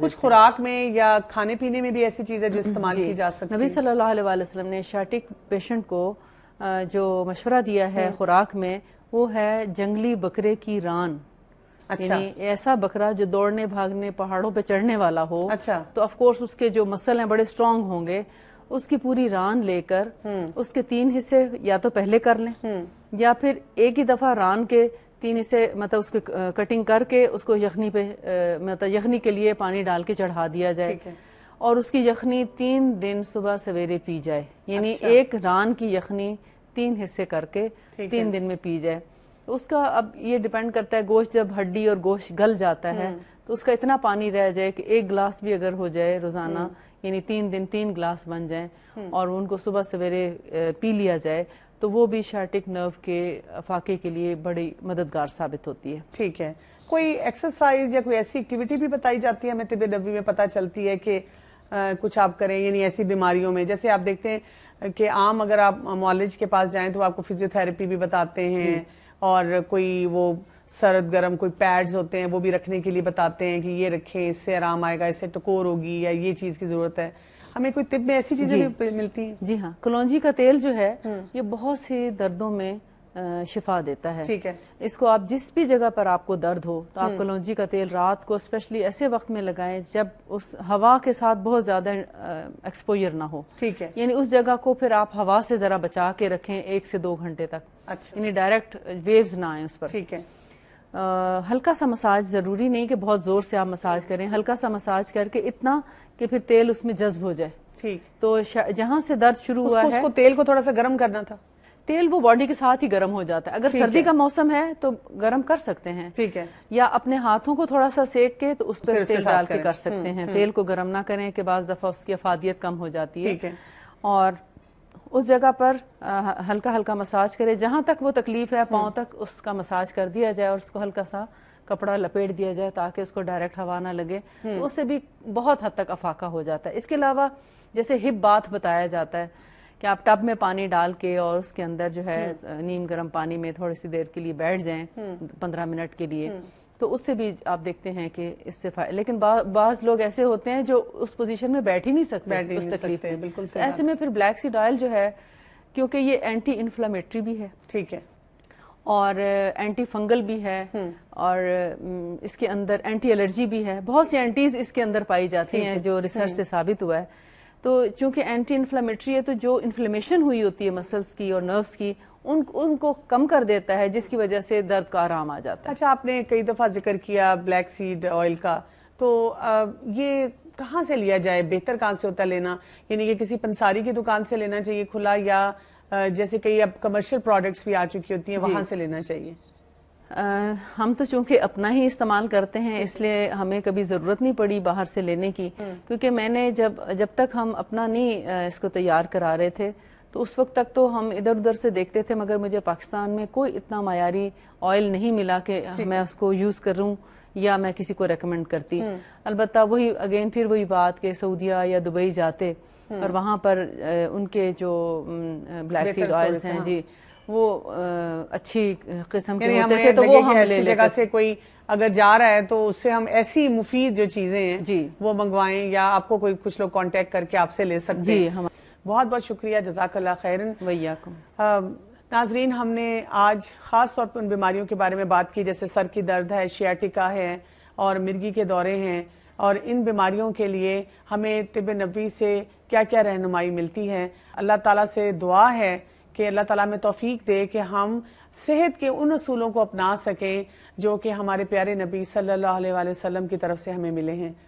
कुछ खुराक में या खाने पीने में भी ऐसी चीज है जो हम्म, इस्तेमाल की जा सकती है नबी सल्लल्लाहु अलैहि वसल्लम ने शाटिक पेशेंट को जो मशवरा दिया है हम्म। खुराक में वो है जंगली बकरे की रान अच्छा ऐसा बकरा जो दौड़ने भागने पहाड़ों पे चढ़ने वाला हो अच्छा तो ऑफकोर्स उसके जो मसल है बड़े स्ट्रांग होंगे उसकी पूरी रान लेकर हम्म। उसके तीन हिस्से या तो पहले कर लें या फिर एक ही दफा रान के तीन हिस्से मतलब उसकी कटिंग करके उसको यखनी पे मतलब यखनी के लिए पानी डाल के चढ़ा दिया जाए और उसकी यखनी तीन दिन सुबह सवेरे पी जाए यानी अच्छा। एक रान की यखनी तीन हिस्से करके तीन दिन में पी जाए उसका अब ये डिपेंड करता है गोश्त जब हड्डी और गोश्त गल जाता है हम्म। तो उसका इतना पानी रह जाए कि एक गिलास भी अगर हो जाए रोजाना हम्म। यानी तीन दिन तीन गिलास बन जाए हम्म। और उनको सुबह सवेरे पी लिया जाए तो वो भी शार्टिक नर्व के फाके के लिए बड़ी मददगार साबित होती है ठीक है कोई एक्सरसाइज या कोई ऐसी एक्टिविटी भी बताई जाती है हमें तिब्बत डब्बी में पता चलती है कि कुछ आप करें यानी ऐसी बीमारियों में जैसे आप देखते हैं कि आम अगर आप मॉलेज के पास जाएं तो आपको फिजियोथेरेपी भी बताते हैं और कोई वो सरद गर्म कोई पैड्स होते हैं वो भी रखने के लिए बताते हैं कि ये रखें इससे आराम आएगा इससे टकोर होगी या ये चीज़ की ज़रूरत है हमें कोई तिब में ऐसी चीजें मिलती हैं जी हाँ कलौजी का तेल जो है हम्म। ये बहुत से दर्दों में शिफा देता है ठीक है इसको आप जिस भी जगह पर आपको दर्द हो तो आप हम्म। कलौजी का तेल रात को स्पेशली ऐसे वक्त में लगाएं जब उस हवा के साथ बहुत ज्यादा एक्सपोजर ना हो ठीक है यानी उस जगह को फिर आप हवा से जरा बचा के रखें एक से दो घंटे तक अच्छा यानी डायरेक्ट वेव्स ना आए उस पर ठीक है आ, हल्का सा मसाज ज़रूरी नहीं कि बहुत ज़ोर से आप मसाज करें हल्का सा मसाज करके इतना कि फिर तेल उसमें जज्ब हो जाए ठीक तो जहां से दर्द शुरू हुआ है उसको तेल को थोड़ा सा गर्म करना था तेल वो बॉडी के साथ ही गर्म हो जाता है अगर सर्दी है। का मौसम है तो गर्म कर सकते हैं ठीक है या अपने हाथों को थोड़ा सा सेक के तो उस पर तेल डाल के कर सकते हम्म, हैं हम्म। तेल को गर्म ना करें कि बाद दफा उसकी अफादियत कम हो जाती है और उस जगह पर हल्का हल्का मसाज करें जहाँ तक वो तकलीफ है पाँव हम्म। तक उसका मसाज कर दिया जाए और उसको हल्का सा कपड़ा लपेट दिया जाए ताकि उसको डायरेक्ट हवा ना लगे हम्म। तो उससे भी बहुत हद तक अफाका हो जाता है इसके अलावा जैसे हिप बाथ बताया जाता है कि आप टब में पानी डाल के और उसके अंदर जो है हम्म। नीम गर्म पानी में थोड़ी सी देर के लिए बैठ जाए पंद्रह मिनट के लिए तो उससे भी आप देखते हैं कि इससे लेकिन बाज लोग ऐसे होते हैं जो उस पोजीशन में बैठ ही नहीं सकते नहीं उस तकलीफ में बिल्कुल तो ऐसे में फिर ब्लैक सीड ऑयल जो है क्योंकि ये एंटी इन्फ्लामेटरी भी है ठीक है और एंटी uh, फंगल भी है हम्म। और um, इसके अंदर एंटी एलर्जी भी है बहुत सी एंटीज इसके अंदर पाई जाती हैं जो रिसर्च हम्म। से साबित हुआ है तो चूंकि एंटी इन्फ्लामेटरी है तो जो इन्फ्लेमेशन हुई होती है मसल्स की और नर्व्स की उन उनको कम कर देता है जिसकी वजह से दर्द का आराम आ जाता है अच्छा आपने कई दफ़ा जिक्र किया ब्लैक सीड ऑयल का तो आ, ये कहाँ से लिया जाए बेहतर कहाँ से होता है लेना यानी कि किसी पंसारी की दुकान से लेना चाहिए खुला या जैसे कई अब कमर्शियल प्रोडक्ट्स भी आ चुकी होती हैं वहाँ से लेना चाहिए आ, हम तो चूंकि अपना ही इस्तेमाल करते हैं इसलिए हमें कभी ज़रूरत नहीं पड़ी बाहर से लेने की हम्म। क्योंकि मैंने जब जब तक हम अपना नहीं इसको तैयार करा रहे थे तो उस वक्त तक तो हम इधर उधर से देखते थे मगर मुझे पाकिस्तान में कोई इतना मायारी ऑयल नहीं मिला कि मैं उसको यूज़ करूँ या मैं किसी को रेकमेंड करती हम्म। अलबत् वही अगेन फिर वही बात के सऊदिया या दुबई जाते हम्म। और वहां पर उनके जो ब्लैक सीड ऑयल्स हैं हाँ। जी वो अच्छी किस्म के होते थे तो वो हम ले जगह से कोई अगर जा रहा है तो उससे हम ऐसी मुफीद जो चीजें हैं जी वो मंगवाएं या आपको कोई कुछ लोग कांटेक्ट करके आपसे ले सकते जी हैं बहुत बहुत शुक्रिया जजाकल्ला खैरन वैयाकुम नाजरीन हमने आज ख़ास तौर पर उन बीमारियों के बारे में बात की जैसे सर की दर्द है शियाटिका है और मिर्गी के दौरे हैं और इन बीमारियों के लिए हमें तिब नबी से क्या क्या रहनुमाई मिलती है अल्लाह ताला से दुआ है कि अल्लाह ताला में तोफीक दे कि हम सेहत के उन असूलों को अपना सकें जो कि हमारे प्यारे नबी सल्लल्लाहु अलैहि वसल्लम की तरफ से हमें मिले हैं